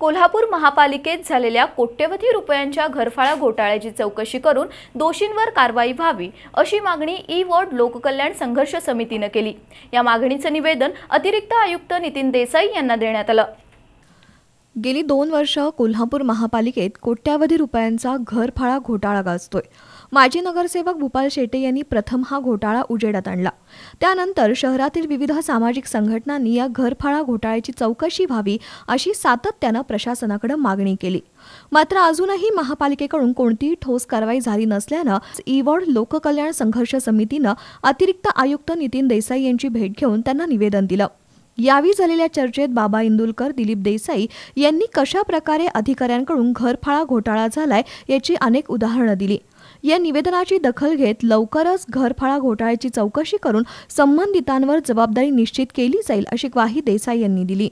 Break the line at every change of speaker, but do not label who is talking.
कोल्हापूर महापालिकेत झालेल्या कोट्यवधी रुपयांच्या घरफाळा घोटाळ्याची चौकशी करून दोषींवर कारवाई व्हावी अशी मागणी ई वॉर्ड लोककल्याण संघर्ष समितीनं केली या मागणीचं निवेदन अतिरिक्त आयुक्त नितीन देसाई यांना देण्यात आलं
गेली दोन वर्ष कोल्हापूर महापालिकेत कोट्यावधी रुपयांचा घरफाळा घोटाळा गाजतोय माजी नगरसेवक भूपाल शेटे यांनी प्रथम हा घोटाळा उजेडात आणला त्यानंतर शहरातील विविध सामाजिक संघटनांनी या घरफाळा घोटाळ्याची चौकशी व्हावी अशी सातत्यानं प्रशासनाकडे मागणी केली मात्र अजूनही महापालिकेकडून कोणतीही ठोस कारवाई झाली नसल्यानं इवॉर्ड लोककल्याण संघर्ष समितीनं अतिरिक्त आयुक्त नितीन देसाई यांची भेट घेऊन त्यांना निवेदन दिलं यावेळी झालेल्या चर्चेत बाबा इंदुलकर दिलीप देसाई यांनी कशा प्रकारे अधिकाऱ्यांकडून घरफाळा घोटाळा झालाय याची अनेक उदाहरणं दिली या निवेदनाची दखल घेत लवकरच घरफाळा घोटाळ्याची चौकशी करून संबंधितांवर जबाबदारी निश्चित केली जाईल अशी ग्वाही देसाई यांनी दिली